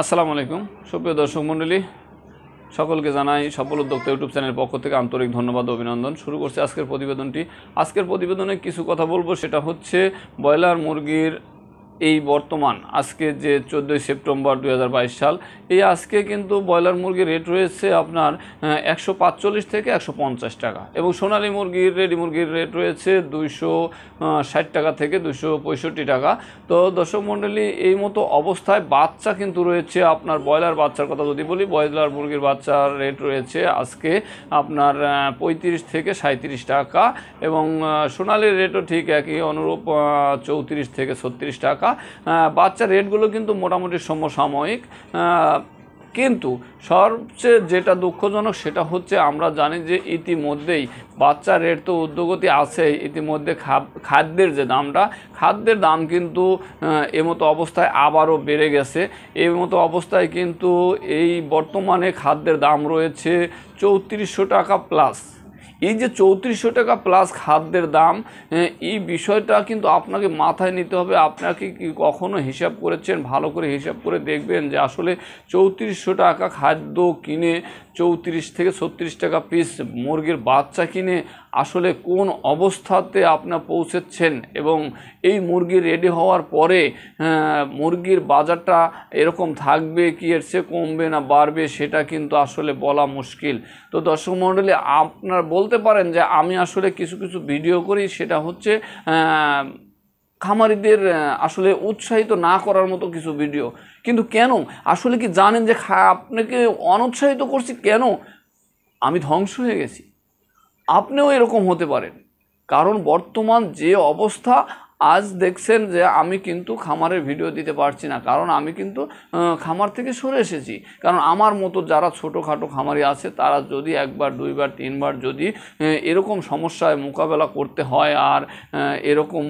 আসসালামু আলাইকুম সুপ্রিয় দর্শক মণ্ডলী সকলকে জানাই সফল উদ্যোক্তা ইউটিউব চ্যানেলের পক্ষ থেকে আন্তরিক ধন্যবাদ অভিনন্দন শুরু করছে আজকের প্রতিবেদনটি আজকের প্রতিবেদনে কিছু কথা বলবো সেটা হচ্ছে ব্রয়লার মুরগির এই বর্তমান আজকে যে চোদ্দোই সেপ্টেম্বর দু সাল এই আজকে কিন্তু ব্রয়লার মুরগির রেট রয়েছে আপনার একশো থেকে একশো টাকা এবং সোনালি মুরগির রেডি মুরগির রেট রয়েছে দুইশো টাকা থেকে দুশো টাকা তো দর্শক মণ্ডলী এই মতো অবস্থায় বাচ্চা কিন্তু রয়েছে আপনার ব্রয়লার বাচ্চার কথা যদি বলি ব্রয়লার মুরগির বাচ্চার রেট রয়েছে আজকে আপনার পঁয়ত্রিশ থেকে সাঁত্রিশ টাকা এবং সোনালির রেটও ঠিক একই অনুরূপ চৌত্রিশ থেকে ছত্রিশ টাকা টাকা বাচ্চার রেটগুলো কিন্তু মোটামুটি সমসাময়িক কিন্তু সবচেয়ে যেটা দুঃখজনক সেটা হচ্ছে আমরা জানি যে ইতিমধ্যেই বাচ্চা রেট তো উদ্যোগতি আছে ইতিমধ্যে খাদ্যের যে দামটা খাদ্যের দাম কিন্তু এমতো অবস্থায় আবারও বেড়ে গেছে এই মতো অবস্থায় কিন্তু এই বর্তমানে খাদ্যের দাম রয়েছে চৌত্রিশশো টাকা প্লাস এই যে চৌত্রিশশো টাকা প্লাস খাদ্যের দাম এই বিষয়টা কিন্তু আপনাকে মাথায় নিতে হবে আপনাকে কি কখনো হিসাব করেছেন ভালো করে হিসাব করে দেখবেন যে আসলে চৌত্রিশশো টাকা খাদ্য কিনে চৌত্রিশ থেকে ছত্রিশ টাকা পিস মুরগির বাচ্চা কিনে আসলে কোন অবস্থাতে আপনার পৌঁছেচ্ছেন এবং এই মুরগি রেডি হওয়ার পরে মুরগির বাজারটা এরকম থাকবে কি এর চেয়ে কমবে না বাড়বে সেটা কিন্তু আসলে বলা মুশকিল তো দর্শক মণ্ডলী আপনার বলতে পারেন যে আমি আসলে কিছু কিছু ভিডিও করি সেটা হচ্ছে খামারিদের আসলে উৎসাহিত না করার মতো কিছু ভিডিও কিন্তু কেন আসলে কি জানেন যে আপনাকে অনুৎসাহিত করছি কেন আমি ধ্বংস হয়ে গেছি আপনিও এরকম হতে পারেন কারণ বর্তমান যে অবস্থা আজ দেখছেন যে আমি কিন্তু খামারের ভিডিও দিতে পারছি না কারণ আমি কিন্তু খামার থেকে সরে এসেছি কারণ আমার মতো যারা ছোটোখাটো খামারি আছে তারা যদি একবার দুইবার তিনবার যদি এরকম সমস্যায় মোকাবেলা করতে হয় আর এরকম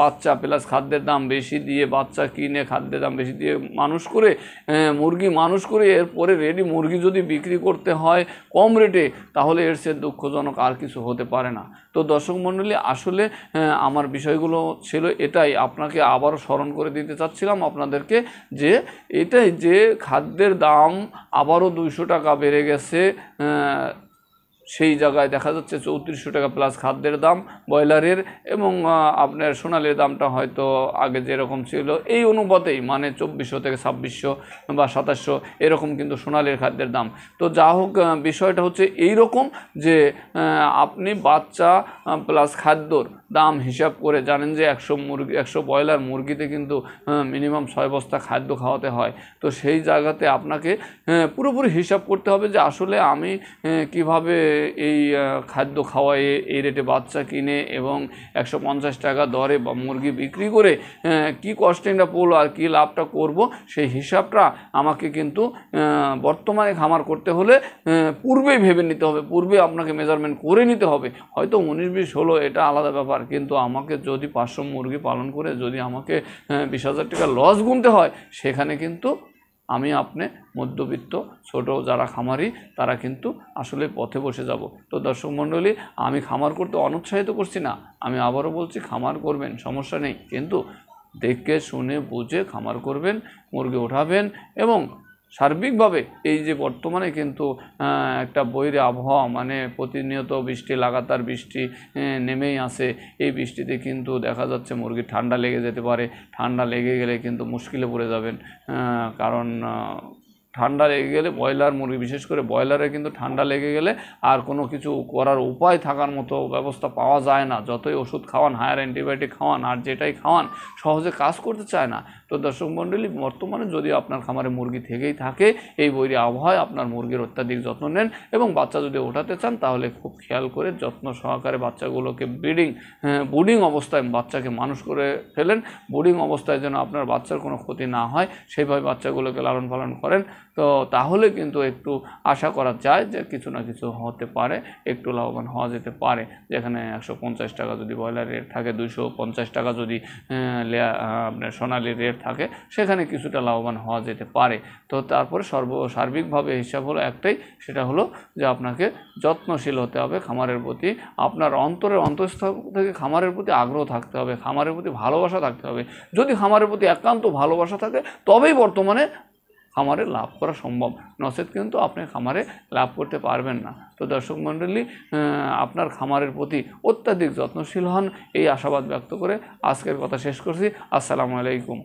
বাচ্চা প্লাস খাদ্যের দাম বেশি দিয়ে বাচ্চা কিনে খাদ্যের দাম বেশি দিয়ে মানুষ করে মুরগি মানুষ করে এরপরে রেডি মুরগি যদি বিক্রি করতে হয় কম রেটে তাহলে এর সে দুঃখজনক আর কিছু হতে পারে না তো দর্শক মণ্ডলী আসলে আমার বিষয়গুলো ছিল এটাই আপনাকে আবারও স্মরণ করে দিতে চাচ্ছিলাম আপনাদেরকে যে এটাই যে খাদ্যের দাম আবারও দুইশো টাকা বেড়ে গেছে সেই জায়গায় দেখা যাচ্ছে চৌত্রিশশো টাকা প্লাস খাদ্যের দাম ব্রয়লারের এবং আপনার সোনালির দামটা হয়তো আগে যেরকম ছিল এই অনুপাতেই মানে চব্বিশশো থেকে ছাব্বিশশো বা সাতাশশো এরকম কিন্তু সোনালির খাদ্যের দাম তো যা হোক বিষয়টা হচ্ছে এই রকম যে আপনি বাচ্চা প্লাস খাদ্যর দাম হিসাব করে জানেন যে একশো মুরগি একশো ব্রয়লার মুরগিতে কিন্তু মিনিমাম হ্যাঁ, ছয় বস্তা খাদ্য খাওয়াতে হয় তো সেই জায়গাতে আপনাকে হ্যাঁ, পুরোপুরি হিসাব করতে হবে যে আসলে আমি হ্যাঁ, কিভাবে এই খাদ্য খাওয়ায়ে এই রেটে বাচ্চা কিনে এবং একশো পঞ্চাশ টাকা দরে বা মুরগি বিক্রি করে কি কস্টিংটা পড়লো আর কি লাভটা করব সেই হিসাবটা আমাকে কিন্তু বর্তমানে খামার করতে হলে পূর্বেই ভেবে নিতে হবে পূর্বে আপনাকে মেজারমেন্ট করে নিতে হবে হয়তো উনিশ বিশ হলো এটা আলাদা ব্যাপার ব্যাপার কিন্তু আমাকে যদি পাঁচশো মুরগি পালন করে যদি আমাকে হ্যাঁ, বিশ হাজার টাকা লস গুনতে হয় সেখানে কিন্তু আমি আপনি মধ্যবিত্ত ছোট যারা খামারি তারা কিন্তু আসলে পথে বসে যাব তো দর্শক মণ্ডলী আমি খামার করতে অনুৎসাহিত করছি না আমি আবারও বলছি খামার করবেন সমস্যা নেই কিন্তু দেখে শুনে বুঝে খামার করবেন মুরগি ওঠাবেন এবং সার্বিকভাবে এই যে বর্তমানে কিন্তু একটা বইয়ের আবহাওয়া মানে প্রতিনিয়ত বৃষ্টি লাগাতার বৃষ্টি নেমেই আসে এই বৃষ্টিতে কিন্তু দেখা যাচ্ছে মুরগি ঠান্ডা লেগে যেতে পারে ঠান্ডা লেগে গেলে কিন্তু মুশকিলে পড়ে যাবেন কারণ ঠান্ডা লেগে গেলে ব্রয়লার মুরগি বিশেষ করে ব্রয়লারে কিন্তু ঠান্ডা লেগে গেলে আর কোনো কিছু করার উপায় থাকার মতো ব্যবস্থা পাওয়া যায় না যতই ওষুধ খাওয়ান হায়ার অ্যান্টিবায়োটিক খাওয়ান আর যেটাই খাওয়ান সহজে কাজ করতে চায় না তো দর্শক মণ্ডলী বর্তমানে যদি আপনার খামারে মুরগি থেকেই থাকে এই বৈরী আবহাওয়ায় আপনার মুরগির অত্যাধিক যত্ন নেন এবং বাচ্চা যদি ওঠাতে চান তাহলে খুব খেয়াল করে যত্ন সহকারে বাচ্চাগুলোকে ব্রিডিং হ্যাঁ, বোর্ডিং অবস্থায় বাচ্চাকে মানুষ করে ফেলেন বোর্ডিং অবস্থায় যেন আপনার বাচ্চার কোনো ক্ষতি না হয় সেইভাবে বাচ্চাগুলোকে লালন পালন করেন তো তাহলে কিন্তু একটু আশা করা যায় যে কিছু না কিছু হতে পারে একটু লাভবান হওয়া যেতে পারে যেখানে একশো পঞ্চাশ টাকা যদি ব্রয়লার রেট থাকে দুশো পঞ্চাশ টাকা যদি হ্যাঁ, আপনার সোনালি রেট থাকে সেখানে কিছুটা লাভবান হওয়া যেতে পারে তো তারপরে সর্ব সার্বিকভাবে হিসাব হলো একটাই সেটা হলো যে আপনাকে যত্নশীল হতে হবে খামারের প্রতি আপনার অন্তরের অন্তঃস্থ থেকে খামারের প্রতি আগ্রহ থাকতে হবে খামারের প্রতি ভালোবাসা থাকতে হবে যদি খামারের প্রতি একান্ত ভালোবাসা থাকে তবেই বর্তমানে খামারে লাভ করা সম্ভব নচেত কিন্তু আপনি খামারে লাভ করতে পারবেন না তো দর্শক মণ্ডলী আপনার খামারের প্রতি অত্যাধিক যত্নশীল হন এই আশাবাদ ব্যক্ত করে আজকের কথা শেষ করছি আসসালামু আলাইকুম